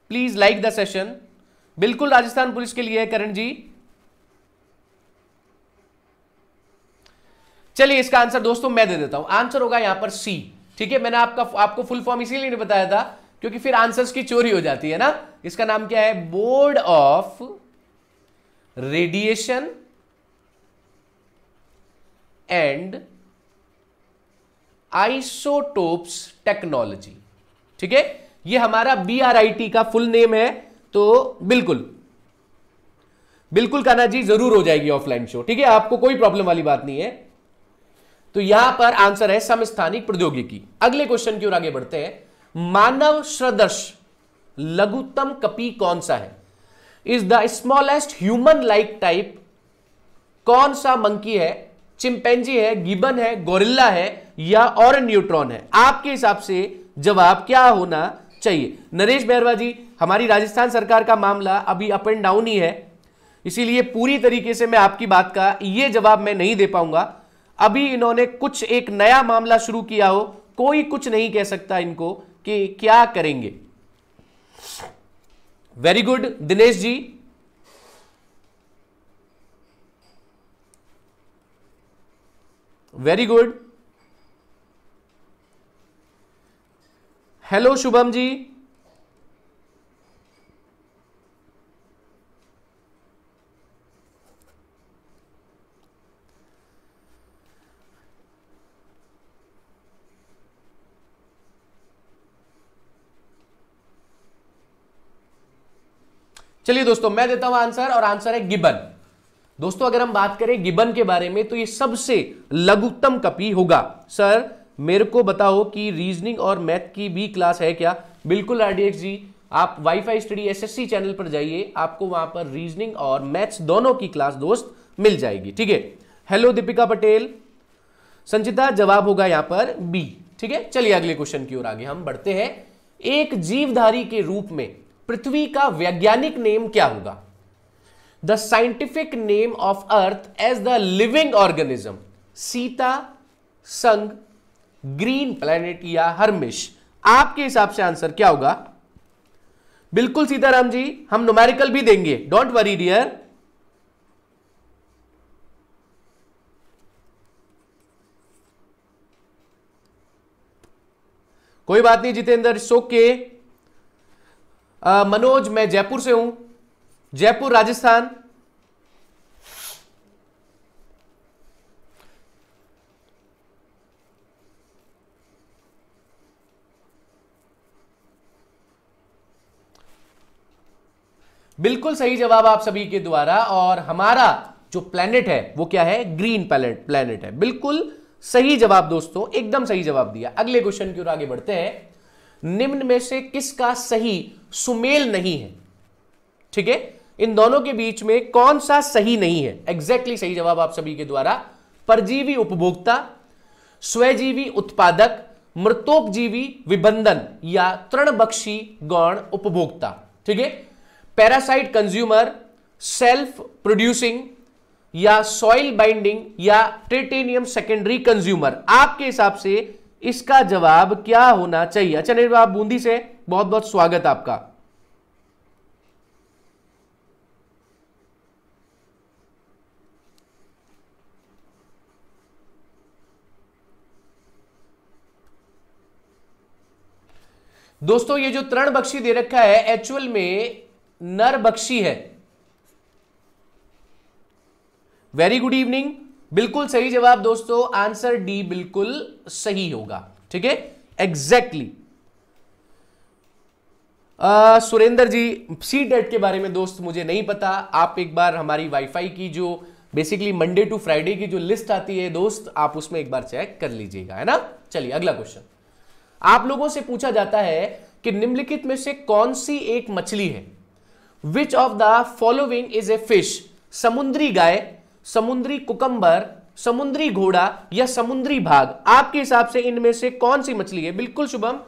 प्लीज लाइक द सेशन बिल्कुल राजस्थान पुलिस के लिए है करण जी चलिए इसका आंसर दोस्तों मैं दे देता हूं आंसर होगा यहां पर सी ठीक है मैंने आपका आपको फुल फॉर्म इसीलिए नहीं बताया था क्योंकि फिर आंसर्स की चोरी हो जाती है ना इसका नाम क्या है board of radiation and isotopes technology ठीक है ये हमारा बी का फुल नेम है तो बिल्कुल बिल्कुल काना जी जरूर हो जाएगी ऑफलाइन शो ठीक है आपको कोई प्रॉब्लम वाली बात नहीं है तो यहां पर आंसर है समस्थानिक प्रौद्योगिकी अगले क्वेश्चन की ओर आगे बढ़ते हैं मानव सदृश लघुतम कपी कौन सा है is the smallest human like type कौन सा मंकी है चिंपेंजी है गिबन है गोरिल्ला है या और न्यूट्रॉन है आपके हिसाब से जवाब क्या होना चाहिए नरेश बैरवा जी हमारी राजस्थान सरकार का मामला अभी अप एंड डाउन ही है इसीलिए पूरी तरीके से मैं आपकी बात का ये जवाब मैं नहीं दे पाऊंगा अभी इन्होंने कुछ एक नया मामला शुरू किया हो कोई कुछ नहीं कह सकता इनको कि क्या करेंगे very good Dinesh ji very good hello Shubham ji चलिए दोस्तों मैं देता हूं आंसर और आंसर है गिबन दोस्तों अगर हम बात करें गिबन के बारे में तो ये सबसे लघुत्तम कपी होगा सर मेरे को बताओ कि रीजनिंग और मैथ की भी क्लास है क्या बिल्कुल आरडीएक्स जी आप वाईफाई स्टडी एसएससी चैनल पर जाइए आपको वहां पर रीजनिंग और मैथ्स दोनों की क्लास दोस्त मिल जाएगी ठीक है हेलो दीपिका पटेल संचिता जवाब होगा यहां पर बी ठीक है चलिए अगले क्वेश्चन की ओर आगे हम बढ़ते हैं एक जीवधारी के रूप में पृथ्वी का वैज्ञानिक नेम क्या होगा the scientific name of earth as the living organism सीता संग ग्रीन प्लैनेट या हरमिश आपके हिसाब से आंसर क्या होगा बिल्कुल सीताराम जी हम नोमेरिकल भी देंगे डोंट वरी डियर कोई बात नहीं जितेंद्र सोके मनोज मैं जयपुर से हूं जयपुर राजस्थान बिल्कुल सही जवाब आप सभी के द्वारा और हमारा जो प्लेनेट है वो क्या है ग्रीन प्लेनेट प्लेनेट है बिल्कुल सही जवाब दोस्तों एकदम सही जवाब दिया अगले क्वेश्चन की ओर आगे बढ़ते हैं निम्न में से किसका सही सुमेल नहीं है ठीक है इन दोनों के बीच में कौन सा सही नहीं है एग्जैक्टली exactly सही जवाब आप सभी के द्वारा परजीवी उपभोक्ता स्वजीवी उत्पादक मृतोपजीवी विबंधन या तृणबक्षी गौण उपभोक्ता ठीक है पैरासाइट कंज्यूमर सेल्फ प्रोड्यूसिंग या सॉइल बाइंडिंग या ट्रिटेनियम सेकेंडरी कंज्यूमर आपके हिसाब से इसका जवाब क्या होना चाहिए अच्छा निर्वाह बूंदी से बहुत बहुत स्वागत आपका दोस्तों ये जो तरण बख्शी दे रखा है एक्चुअल में नर बख्शी है वेरी गुड इवनिंग बिल्कुल सही जवाब दोस्तों आंसर डी बिल्कुल सही होगा ठीक है एग्जैक्टली सुरेंद्र जी सी डेट के बारे में दोस्त मुझे नहीं पता आप एक बार हमारी वाईफाई की जो बेसिकली मंडे टू फ्राइडे की जो लिस्ट आती है दोस्त आप उसमें एक बार चेक कर लीजिएगा है ना चलिए अगला क्वेश्चन आप लोगों से पूछा जाता है कि निम्नलिखित में से कौन सी एक मछली है which of the following is a fish समुद्री गाय समुद्री कुकंबर समुद्री घोड़ा या समुद्री भाग आपके हिसाब से इनमें से कौन सी मछली है बिल्कुल शुभम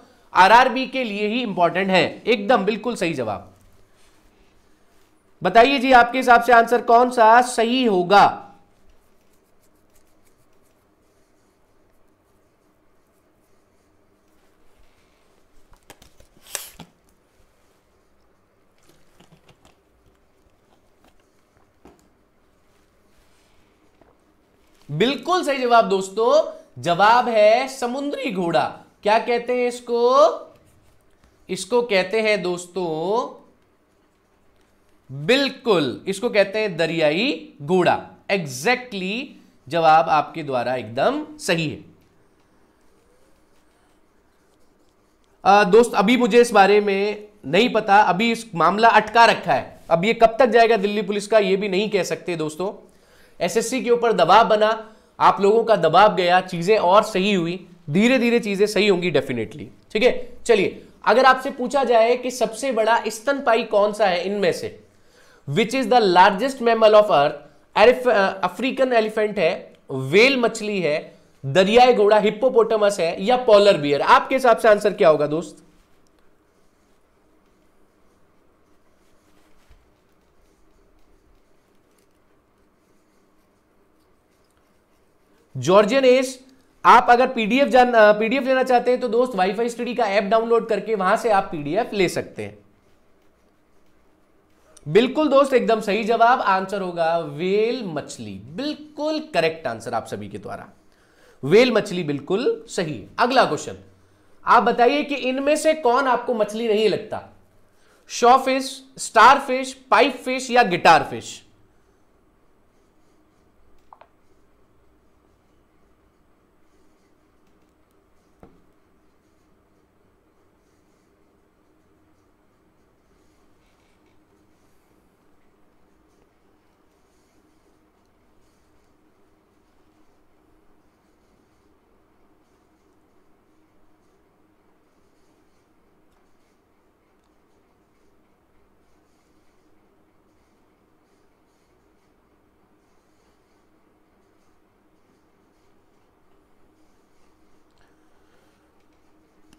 आरआरबी के लिए ही इंपॉर्टेंट है एकदम बिल्कुल सही जवाब बताइए जी आपके हिसाब से आंसर कौन सा सही होगा बिल्कुल सही जवाब दोस्तों जवाब है समुद्री घोड़ा क्या कहते हैं इसको इसको कहते हैं दोस्तों बिल्कुल इसको कहते हैं दरियाई घोड़ा एग्जैक्टली exactly जवाब आपके द्वारा एकदम सही है आ, दोस्त अभी मुझे इस बारे में नहीं पता अभी इस मामला अटका रखा है अब ये कब तक जाएगा दिल्ली पुलिस का ये भी नहीं कह सकते दोस्तों एसएससी के ऊपर दबाव बना आप लोगों का दबाव गया चीजें और सही हुई धीरे धीरे चीजें सही होंगी डेफिनेटली ठीक है चलिए अगर आपसे पूछा जाए कि सबसे बड़ा स्तनपाई कौन सा है इनमें से which is the largest mammal of earth African elephant है वेल मछली है दरियाई घोड़ा हिप्पोपोटमस है या पॉलर बियर आपके हिसाब से आंसर क्या होगा दोस्त जॉर्जियन एस आप अगर पीडीएफ जान पीडीएफ लेना चाहते हैं तो दोस्त वाईफाई स्टडी का ऐप डाउनलोड करके वहां से आप पीडीएफ ले सकते हैं बिल्कुल दोस्त एकदम सही जवाब आंसर होगा वेल मछली बिल्कुल करेक्ट आंसर आप सभी के द्वारा वेल मछली बिल्कुल सही अगला क्वेश्चन आप बताइए कि इनमें से कौन आपको मछली नहीं लगता saw fish star fish pipe fish या गिटार फिश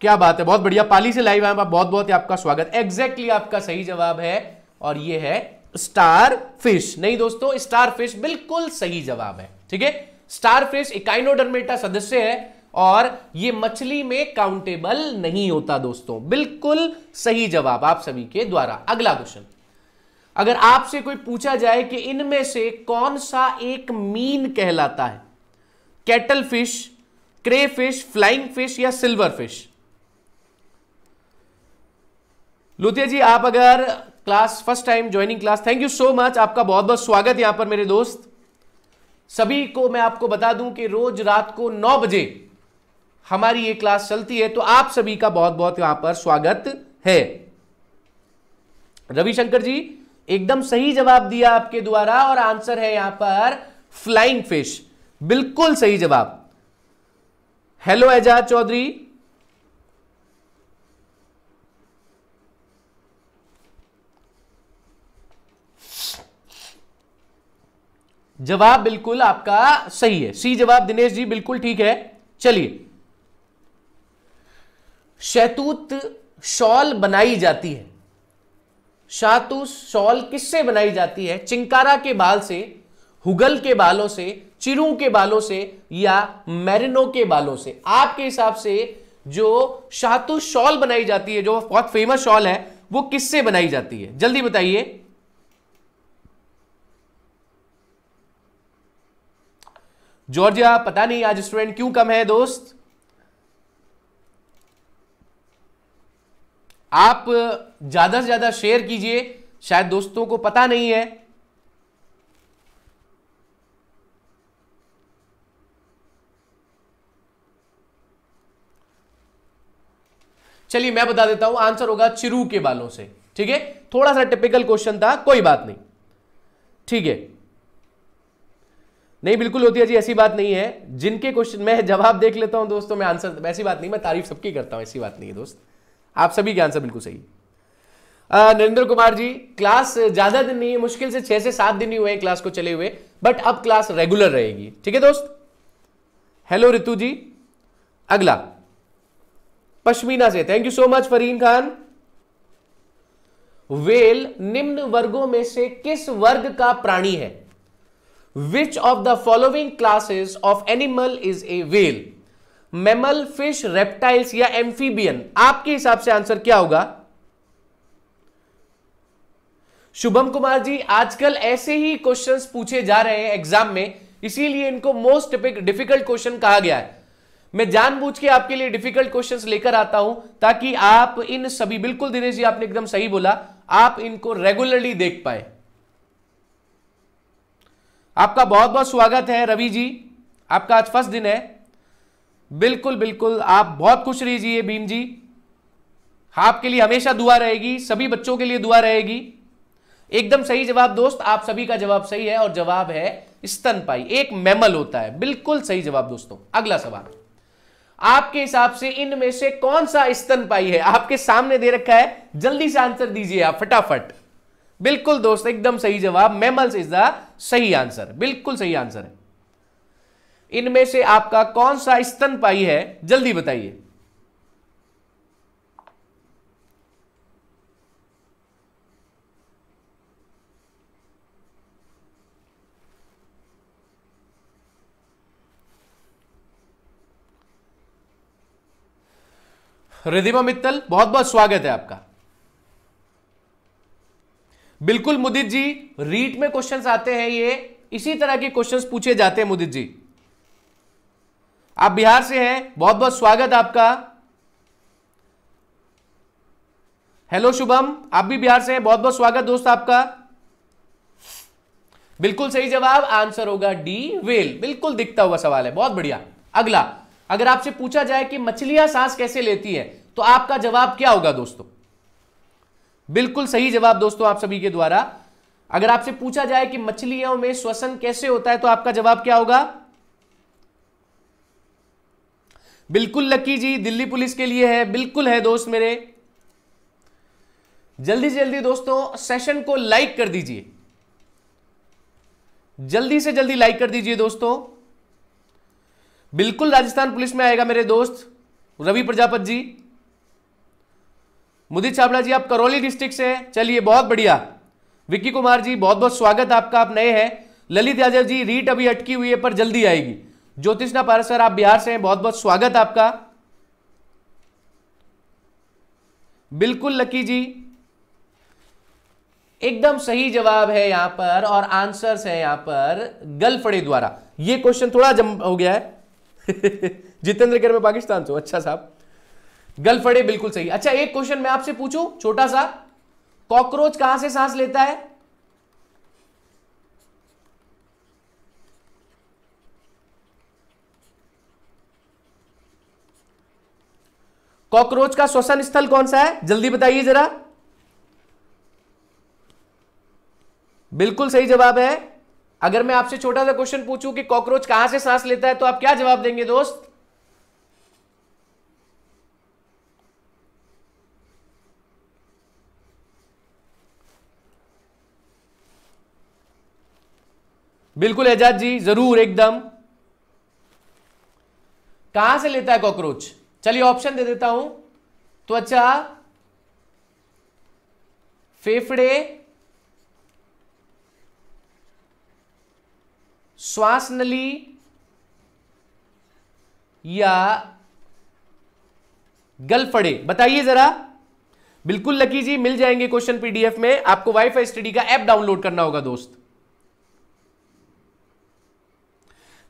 क्या बात है बहुत बढ़िया पाली से लाइव आए बहुत बहुत आपका स्वागत एग्जैक्टली exactly आपका सही जवाब है और ये है स्टार फिश नहीं दोस्तों स्टार फिश बिल्कुल सही जवाब है ठीक है स्टार फिश इकाइनोडर्मेटा सदस्य है और ये मछली में काउंटेबल नहीं होता दोस्तों बिल्कुल सही जवाब आप सभी के द्वारा अगला क्वेश्चन अगर आपसे कोई पूछा जाए कि इनमें से कौन सा एक मीन कहलाता है cuttle fish cray fish flying fish या सिल्वर फिश लुतिया जी आप अगर class first time joining class thank you so much आपका बहुत बहुत स्वागत यहां पर मेरे दोस्त सभी को मैं आपको बता दूं कि रोज रात को नौ बजे हमारी ये क्लास चलती है तो आप सभी का बहुत बहुत यहां पर स्वागत है रविशंकर जी एकदम सही जवाब दिया आपके द्वारा और आंसर है यहां पर फ्लाइंग फिश बिल्कुल सही जवाब हेलो एजाज चौधरी जवाब बिल्कुल आपका सही है सी जवाब दिनेश जी बिल्कुल ठीक है चलिए शैतूत शॉल बनाई जाती है शातूस शॉल किससे बनाई जाती है चिंकारा के बाल से हुगल के बालों से चिरू के बालों से या मैरिनो के बालों से आपके हिसाब से जो शातूस शॉल बनाई जाती है जो बहुत फेमस शॉल है वो किससे बनाई जाती है जल्दी बताइए जॉर्जिया पता नहीं आज स्टूडेंट क्यों कम है दोस्त आप ज्यादा से ज्यादा शेयर कीजिए शायद दोस्तों को पता नहीं है चलिए मैं बता देता हूं आंसर होगा चिरू के बालों से ठीक है थोड़ा सा टिपिकल क्वेश्चन था कोई बात नहीं ठीक है नहीं बिल्कुल होती है जी ऐसी बात नहीं है जिनके क्वेश्चन मैं जवाब देख लेता हूं दोस्तों मैं आंसर ऐसी बात नहीं मैं तारीफ सबकी करता हूं ऐसी बात नहीं है दोस्त आप सभी के आंसर बिल्कुल सही नरेंद्र कुमार जी क्लास ज्यादा दिन नहीं है मुश्किल से छह से सात दिन ही हुए हैं क्लास को चले हुए बट अब क्लास रेगुलर रहेगी ठीक है दोस्त हेलो रितु जी अगला पश्मीना से thank you so much Fareen Khan well निम्न वर्गों में से किस वर्ग का प्राणी है which of the following classes of animal is a whale mammal fish reptiles या एम्फीबियन आपके हिसाब से आंसर क्या होगा शुभम कुमार जी आजकल ऐसे ही क्वेश्चंस पूछे जा रहे हैं एग्जाम में इसीलिए इनको मोस्ट डिफिकल्ट क्वेश्चन कहा गया है मैं जानबूझ के आपके लिए डिफिकल्ट क्वेश्चंस लेकर आता हूं ताकि आप इन सभी बिल्कुल दिनेश जी आपने एकदम सही बोला आप इनको रेगुलरली देख पाए आपका बहुत बहुत स्वागत है रवि जी आपका आज फर्स्ट दिन है बिल्कुल बिल्कुल आप बहुत खुश रहिए भीम जी आपके लिए हमेशा दुआ रहेगी सभी बच्चों के लिए दुआ रहेगी एकदम सही जवाब दोस्त आप सभी का जवाब सही है और जवाब है स्तनपाई एक मैमल होता है बिल्कुल सही जवाब दोस्तों अगला सवाल आपके हिसाब से इनमें से कौन सा स्तनपाई है आपके सामने दे रखा है जल्दी से आंसर दीजिए आप फटाफट बिल्कुल दोस्त एकदम सही जवाब मेमल्स इज द सही आंसर बिल्कुल सही आंसर है इनमें से आपका कौन सा स्तन पाई है जल्दी बताइए रिधिमा मित्तल बहुत बहुत स्वागत है आपका बिल्कुल मुदित जी रीट में क्वेश्चन आते हैं ये इसी तरह के क्वेश्चन पूछे जाते हैं मुदित जी आप बिहार से हैं बहुत बहुत स्वागत आपका हेलो शुभम आप भी बिहार से हैं बहुत बहुत स्वागत दोस्त आपका बिल्कुल सही जवाब आंसर होगा डी वेल बिल्कुल दिखता हुआ सवाल है बहुत बढ़िया अगला अगर आपसे पूछा जाए कि मछलियां सांस कैसे लेती है तो आपका जवाब क्या होगा दोस्तों बिल्कुल सही जवाब दोस्तों आप सभी के द्वारा अगर आपसे पूछा जाए कि मछलियों में श्वसन कैसे होता है तो आपका जवाब क्या होगा बिल्कुल लकी जी दिल्ली पुलिस के लिए है बिल्कुल है दोस्त मेरे जल्दी जल्दी दोस्तों सेशन को लाइक कर दीजिए जल्दी से जल्दी लाइक कर दीजिए दोस्तों बिल्कुल राजस्थान पुलिस में आएगा मेरे दोस्त रवि प्रजापत जी मुदित छाबड़ा जी आप करौली डिस्ट्रिक्ट से हैं चलिए बहुत बढ़िया विक्की कुमार जी बहुत बहुत स्वागत आपका आप नए हैं ललित यादव जी रीट अभी अटकी हुई है पर जल्दी आएगी ज्योतिषना पारसर आप बिहार से हैं बहुत बहुत स्वागत आपका बिल्कुल लकी जी एकदम सही जवाब है यहां पर और आंसर्स है यहां पर गलफड़े द्वारा ये क्वेश्चन थोड़ा जम हो गया है जितेंद्र गर्भ पाकिस्तान से अच्छा साहब गलफड़े बिल्कुल सही अच्छा एक क्वेश्चन मैं आपसे पूछूं छोटा सा कॉकरोच कहां से सांस लेता है कॉकरोच का श्वसन स्थल कौन सा है जल्दी बताइए जरा बिल्कुल सही जवाब है अगर मैं आपसे छोटा सा क्वेश्चन पूछूं कि कॉकरोच कहां से सांस लेता है तो आप क्या जवाब देंगे दोस्त बिल्कुल एजाज जी जरूर एकदम कहां से लेता है कॉकरोच चलिए ऑप्शन दे देता हूं त्वचा फेफड़े श्वास नली या गलफड़े बताइए जरा बिल्कुल लकी जी मिल जाएंगे क्वेश्चन पीडीएफ में आपको वाईफाई स्टडी का ऐप डाउनलोड करना होगा दोस्त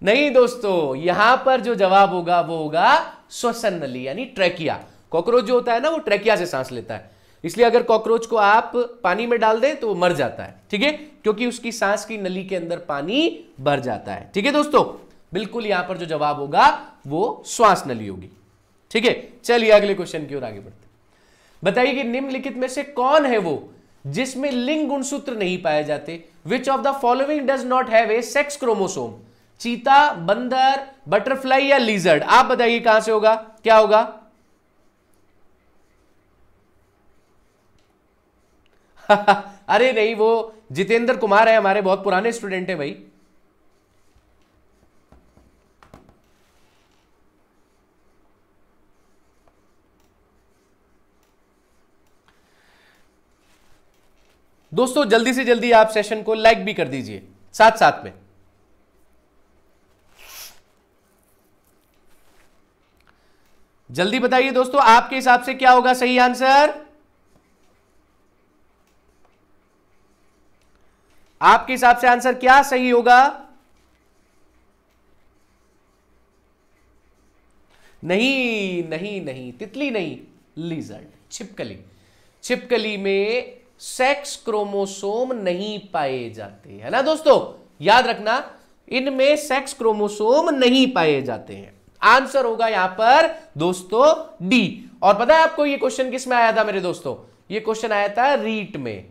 नहीं दोस्तों यहां पर जो जवाब होगा वो होगा श्वसन नली यानी ट्रेकिया कॉकरोच जो होता है ना वो ट्रेकिया से सांस लेता है इसलिए अगर कॉकरोच को आप पानी में डाल दें तो वो मर जाता है ठीक है क्योंकि उसकी सांस की नली के अंदर पानी भर जाता है ठीक है दोस्तों बिल्कुल यहां पर जो जवाब होगा वो श्वास नली होगी ठीक है चलिए अगले क्वेश्चन की ओर आगे बढ़ते बताइए कि निम्नलिखित में से कौन है वो जिसमें लिंग गुणसूत्र नहीं पाए जाते which of the following does not have a sex chromosome cheetah बंदर बटरफ्लाई या लीजर्ड आप बताइए कहां से होगा क्या होगा अरे नहीं वो जितेंद्र कुमार है हमारे बहुत पुराने स्टूडेंट है भाई दोस्तों जल्दी से जल्दी आप सेशन को लाइक भी कर दीजिए साथ साथ में जल्दी बताइए दोस्तों आपके हिसाब से क्या होगा सही आंसर आपके हिसाब से आंसर क्या सही होगा नहीं नहीं नहीं तितली नहीं लिजर्ड छिपकली छिपकली में सेक्स क्रोमोसोम नहीं पाए जाते है ना दोस्तों याद रखना इनमें सेक्स क्रोमोसोम नहीं पाए जाते हैं आंसर होगा यहां पर दोस्तों डी और पता है आपको ये क्वेश्चन किसमें आया था मेरे दोस्तों ये क्वेश्चन आया था रीट में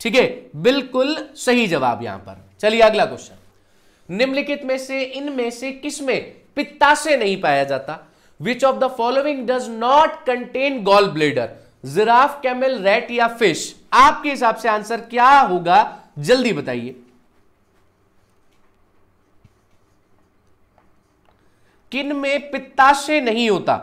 ठीक है बिल्कुल सही जवाब यहां पर चलिए अगला क्वेश्चन निम्नलिखित में से इनमें से किसमें पित्ता से नहीं पाया जाता which of the following does not contain gall bladder giraffe camel rat या फिश आपके हिसाब से आंसर क्या होगा जल्दी बताइए किन में पित्ताशय नहीं होता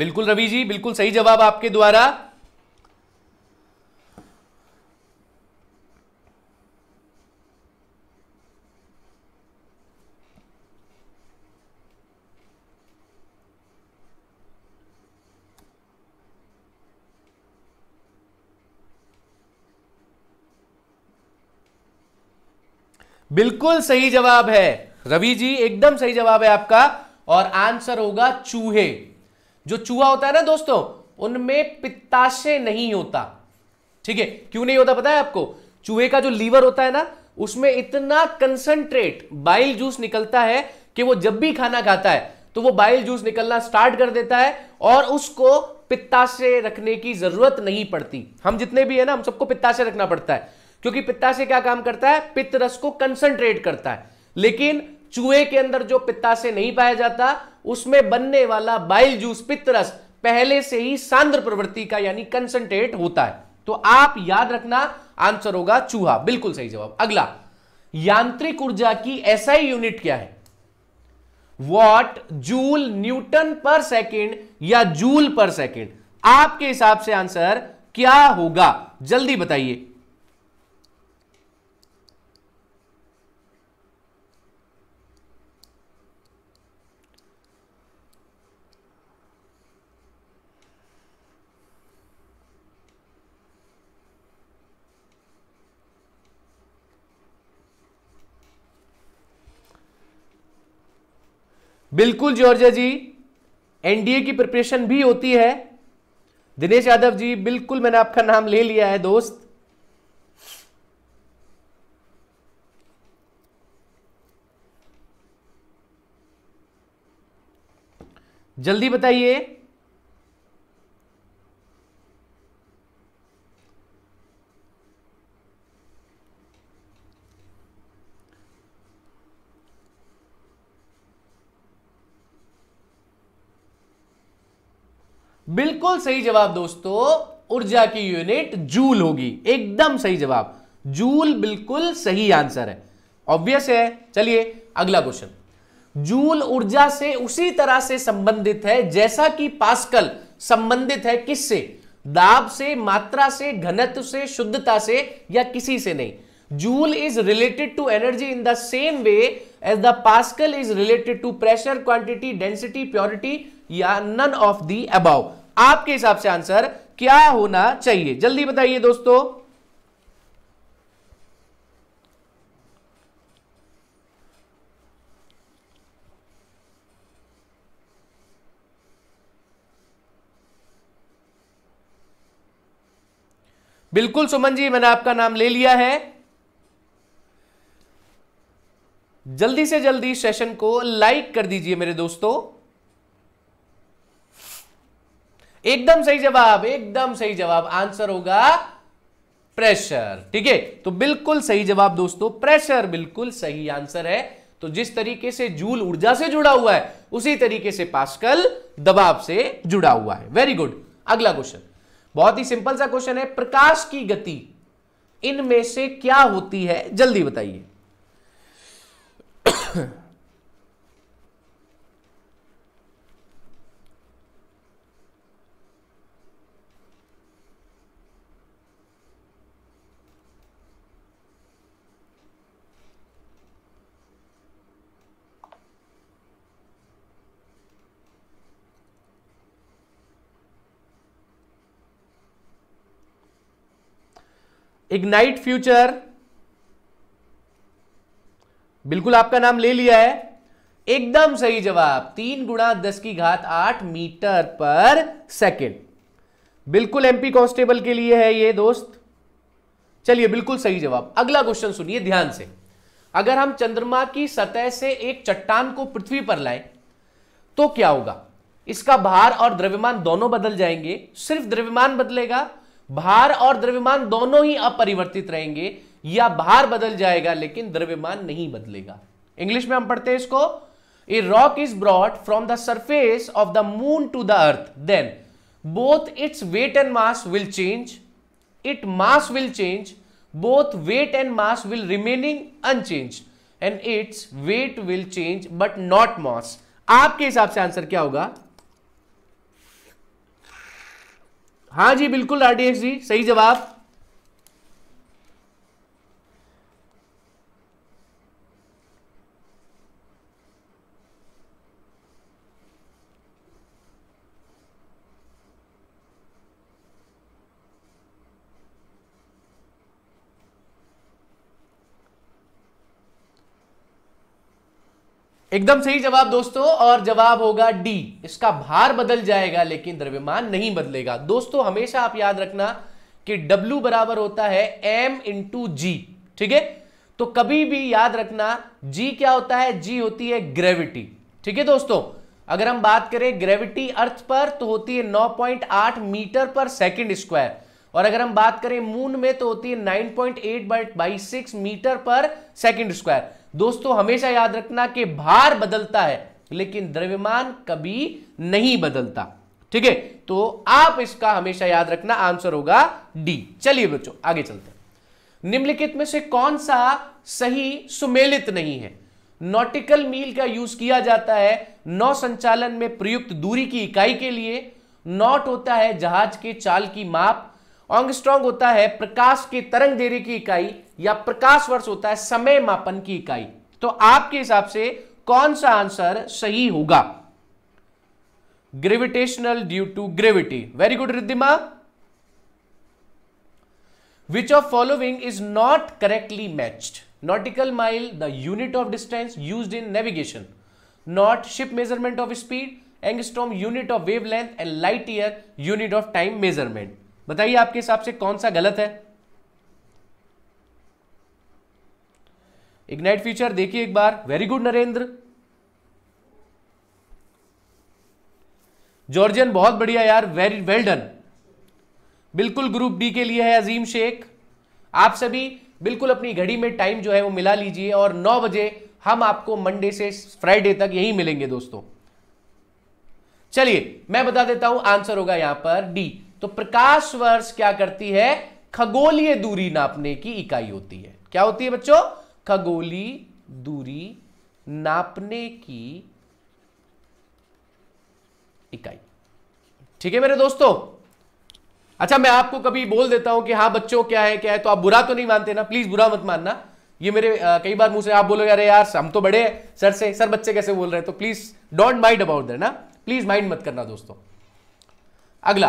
बिल्कुल रवि जी बिल्कुल सही जवाब आपके द्वारा बिल्कुल सही जवाब है रवि जी एकदम सही जवाब है आपका और आंसर होगा चूहे जो चूहा होता है ना दोस्तों उनमें पित्ताशय नहीं होता ठीक है क्यों नहीं होता पता है आपको चूहे का जो लीवर होता है ना उसमें इतना कंसंट्रेट बाइल जूस निकलता है कि वो जब भी खाना खाता है तो वो बाइल जूस निकलना स्टार्ट कर देता है और उसको पित्ताशय रखने की जरूरत नहीं पड़ती हम जितने भी है ना हम सबको पित्ताशय रखना पड़ता है क्योंकि पित्ताशय क्या काम करता है पित्त रस को कंसंट्रेट करता है लेकिन चूहे के अंदर जो पित्ताशय नहीं पाया जाता उसमें बनने वाला बाइल जूस पित्त रस पहले से ही सांद्र प्रवृत्ति का यानी कंसंट्रेट होता है तो आप याद रखना आंसर होगा चूहा बिल्कुल सही जवाब अगला यांत्रिक ऊर्जा की ऐसा ही यूनिट क्या है वॉट जूल न्यूटन पर सेकेंड या जूल पर सेकेंड आपके हिसाब से आंसर क्या होगा जल्दी बताइए बिल्कुल जॉर्जिया जी एनडीए की प्रिपरेशन भी होती है दिनेश यादव जी बिल्कुल मैंने आपका नाम ले लिया है दोस्त जल्दी बताइए बिल्कुल सही जवाब दोस्तों ऊर्जा की यूनिट जूल होगी एकदम सही जवाब जूल बिल्कुल सही आंसर है ऑब्वियस है चलिए अगला क्वेश्चन जूल ऊर्जा से उसी तरह से संबंधित है जैसा कि पास्कल संबंधित है किससे दाब से मात्रा से घनत्व से शुद्धता से या किसी से नहीं joule is related to energy in the same way as the pascal is related to pressure quantity density purity या नन ऑफ दी अबाउ आपके हिसाब से आंसर क्या होना चाहिए जल्दी बताइए दोस्तों बिल्कुल सुमन जी मैंने आपका नाम ले लिया है जल्दी से जल्दी सेशन को लाइक कर दीजिए मेरे दोस्तों एकदम सही जवाब एकदम सही जवाब आंसर होगा प्रेशर ठीक है तो बिल्कुल सही जवाब दोस्तों प्रेशर बिल्कुल सही आंसर है तो जिस तरीके से जूल ऊर्जा से जुड़ा हुआ है उसी तरीके से पास्कल दबाव से जुड़ा हुआ है वेरी गुड अगला क्वेश्चन बहुत ही सिंपल सा क्वेश्चन है प्रकाश की गति इनमें से क्या होती है जल्दी बताइए इग्नाइट फ्यूचर बिल्कुल आपका नाम ले लिया है एकदम सही जवाब तीन गुणा दस की घात आठ मीटर पर सेकेंड बिल्कुल एमपी कांस्टेबल के लिए है ये दोस्त चलिए बिल्कुल सही जवाब अगला क्वेश्चन सुनिए ध्यान से अगर हम चंद्रमा की सतह से एक चट्टान को पृथ्वी पर लाए तो क्या होगा इसका भार और द्रव्यमान दोनों बदल जाएंगे सिर्फ द्रव्यमान बदलेगा भार और द्रव्यमान दोनों ही अपरिवर्तित रहेंगे या भार बदल जाएगा लेकिन द्रव्यमान नहीं बदलेगा इंग्लिश में हम पढ़ते हैं इसको a rock is brought from the surface of the moon to the earth then both its weight and mass will change it mass will change both weight and mass will remaining unchanged and its weight will change but not mass आपके हिसाब से आंसर क्या होगा हाँ जी बिल्कुल आरडीएक्स जी सही जवाब एकदम सही जवाब दोस्तों और जवाब होगा डी इसका भार बदल जाएगा लेकिन द्रव्यमान नहीं बदलेगा दोस्तों हमेशा आप याद रखना कि W बराबर होता है M इंटू जी ठीक है तो कभी भी याद रखना G क्या होता है G होती है ग्रेविटी ठीक है दोस्तों अगर हम बात करें ग्रेविटी अर्थ पर तो होती है 9.8 मीटर पर सेकेंड स्क्वायर और अगर हम बात करें मून में तो होती है 9.8 point eight by six metre पर सेकेंड स्क्वायर दोस्तों हमेशा याद रखना कि भार बदलता है लेकिन द्रव्यमान कभी नहीं बदलता ठीक है तो आप इसका हमेशा याद रखना आंसर होगा डी चलिए बच्चों आगे चलते हैं निम्नलिखित में से कौन सा सही सुमेलित नहीं है नॉटिकल मील का यूज किया जाता है नौ संचालन में प्रयुक्त दूरी की इकाई के लिए नॉट होता है जहाज के चाल की माप ऑंगस्ट्रॉन्ग होता है प्रकाश की तरंग देरी की इकाई या प्रकाश वर्ष होता है समय मापन की इकाई तो आपके हिसाब से कौन सा आंसर सही होगा gravitational due to gravity very good Riddhima which of following is not correctly matched nautical mile the unit of distance used in navigation knot ship measurement of speed angstrom unit of wave length and light year unit of time measurement बताइए आपके हिसाब से कौन सा गलत है इग्नाइट फीचर देखिए एक बार वेरी गुड नरेंद्र जॉर्जियन बहुत बढ़िया यार वेरी वेल डन बिल्कुल ग्रुप डी के लिए है अजीम शेख आप सभी बिल्कुल अपनी घड़ी में टाइम जो है वो मिला लीजिए और 9 बजे हम आपको मंडे से फ्राइडे तक यही मिलेंगे दोस्तों चलिए मैं बता देता हूं आंसर होगा यहां पर डी तो प्रकाश वर्ष क्या करती है खगोलीय दूरी नापने की इकाई होती है क्या होती है बच्चों खगोली दूरी नापने की इकाई ठीक है मेरे दोस्तों अच्छा मैं आपको कभी बोल देता हूं कि हाँ बच्चों क्या है क्या है तो आप बुरा तो नहीं मानते ना प्लीज बुरा मत मानना ये मेरे आ, कई बार मुझसे आप बोलो अरे यार हम तो बड़े हैं सर से सर बच्चे कैसे बोल रहे हैं तो प्लीज डोंट माइंड अबाउट देना प्लीज माइंड मत करना दोस्तों अगला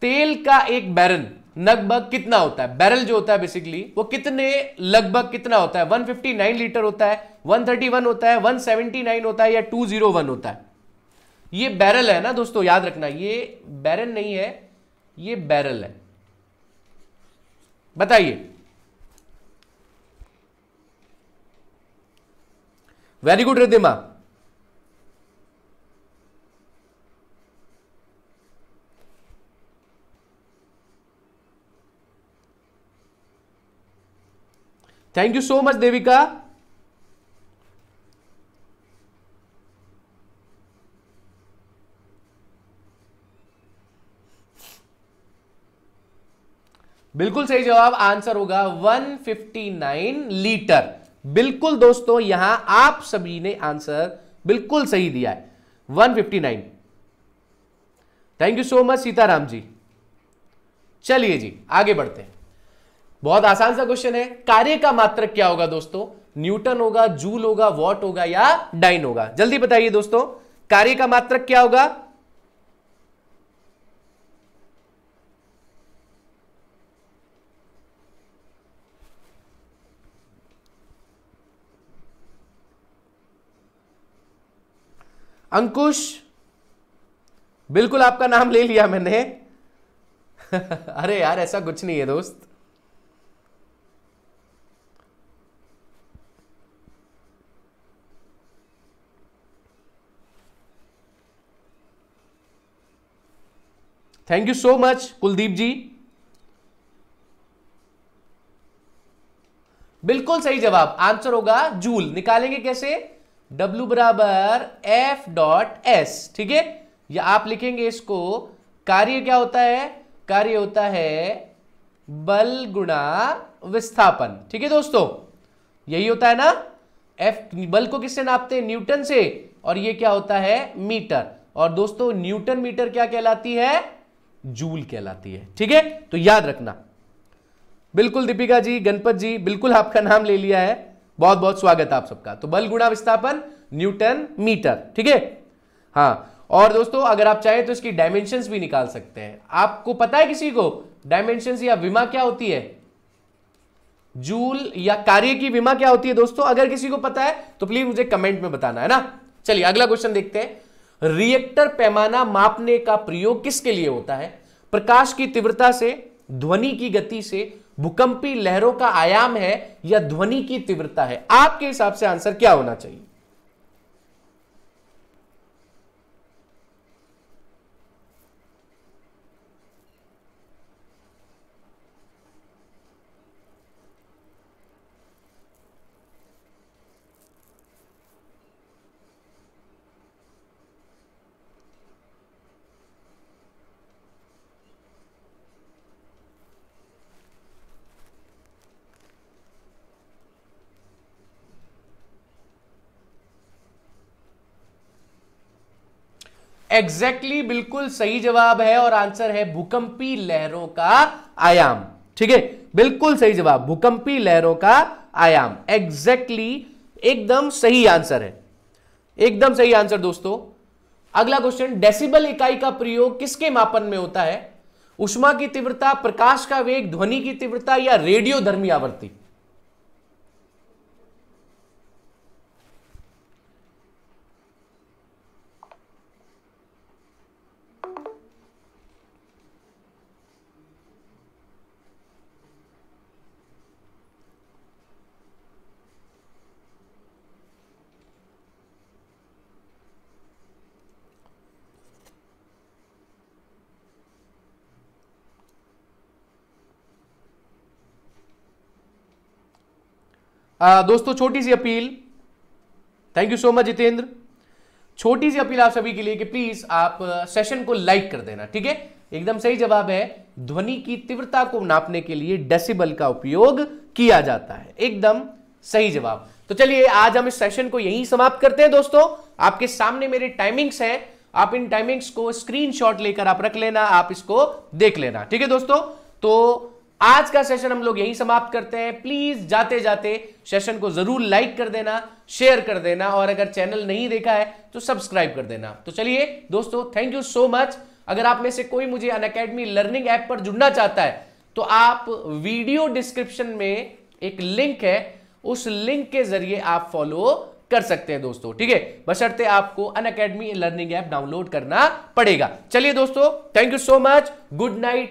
तेल का एक बैरन लगभग कितना होता है बैरल जो होता है बेसिकली वो कितने लगभग कितना होता है 159 लीटर होता है 131 होता है 179 होता है या 201 होता है ये बैरल है ना दोस्तों याद रखना ये बैरन नहीं है ये बैरल है बताइए very good Ridima thank you so much Devika बिल्कुल सही जवाब आंसर होगा 159 लीटर बिल्कुल दोस्तों यहां आप सभी ने आंसर बिल्कुल सही दिया है 159 thank you so much Sitaram ji चलिए जी आगे बढ़ते हैं बहुत आसान सा क्वेश्चन है कार्य का मात्रक क्या होगा दोस्तों न्यूटन होगा जूल होगा वॉट होगा या डाइन होगा जल्दी बताइए दोस्तों कार्य का मात्रक क्या होगा अंकुश बिल्कुल आपका नाम ले लिया मैंने अरे यार ऐसा कुछ नहीं है दोस्त thank you so much Kuldeep ji बिल्कुल सही जवाब आंसर होगा जूल निकालेंगे कैसे W बराबर एफ डॉट एस ठीक है या आप लिखेंगे इसको कार्य क्या होता है कार्य होता है बल गुणा विस्थापन ठीक है दोस्तों यही होता है ना F बल को किससे नापते हैं न्यूटन से और ये क्या होता है मीटर और दोस्तों न्यूटन मीटर क्या कहलाती है जूल कहलाती है ठीक है तो याद रखना बिल्कुल दीपिका जी गणपत जी बिल्कुल आपका नाम ले लिया है बहुत बहुत स्वागत आप सबका तो बल गुणा विस्थापन न्यूटन मीटर ठीक है हाँ और दोस्तों अगर आप चाहें तो इसकी डायमेंशन भी निकाल सकते हैं आपको पता है किसी को डायमेंशन या विमा क्या होती है जूल या कार्य की विमा क्या होती है दोस्तों अगर किसी को पता है तो प्लीज मुझे कमेंट में बताना है ना चलिए अगला क्वेश्चन देखते हैं रिएक्टर पैमाना मापने का प्रयोग किसके लिए होता है प्रकाश की तीव्रता से ध्वनि की गति से भूकंपी लहरों का आयाम है या ध्वनि की तीव्रता है आपके हिसाब से आंसर क्या होना चाहिए एग्जैक्टली exactly, बिल्कुल सही जवाब है और आंसर है भूकंपी लहरों का आयाम ठीक है बिल्कुल सही जवाब भूकंपी लहरों का आयाम एग्जैक्टली exactly, एकदम सही आंसर है एकदम सही आंसर दोस्तों अगला क्वेश्चन डेसिबल इकाई का प्रयोग किसके मापन में होता है उष्मा की तीव्रता प्रकाश का वेग ध्वनि की तीव्रता या रेडियो धर्मी आवर्ती दोस्तों छोटी सी appeal thank you so much Jitendra छोटी सी अपील आप सभी के लिए कि प्लीज आप सेशन को लाइक कर देना ठीक है एकदम सही जवाब है ध्वनि की तीव्रता को नापने के लिए डेसिबल का उपयोग किया जाता है एकदम सही जवाब तो चलिए आज हम इस सेशन को यहीं समाप्त करते हैं दोस्तों आपके सामने मेरे टाइमिंग्स हैं आप इन टाइमिंग्स को स्क्रीनशॉट लेकर आप रख लेना आप इसको देख लेना ठीक है दोस्तों तो आज का सेशन हम लोग यही समाप्त करते हैं प्लीज जाते जाते सेशन को जरूर लाइक कर देना शेयर कर देना और अगर चैनल नहीं देखा है तो सब्सक्राइब कर देना तो चलिए दोस्तों थैंक यू सो मच अगर आप में से कोई मुझे अन अकेडमी लर्निंग ऐप पर जुड़ना चाहता है तो आप वीडियो डिस्क्रिप्शन में एक लिंक है उस लिंक के जरिए आप फॉलो कर सकते हैं दोस्तों ठीक है बशर्ते आपको Unacademy learning app download करना पड़ेगा चलिए दोस्तों thank you so much good night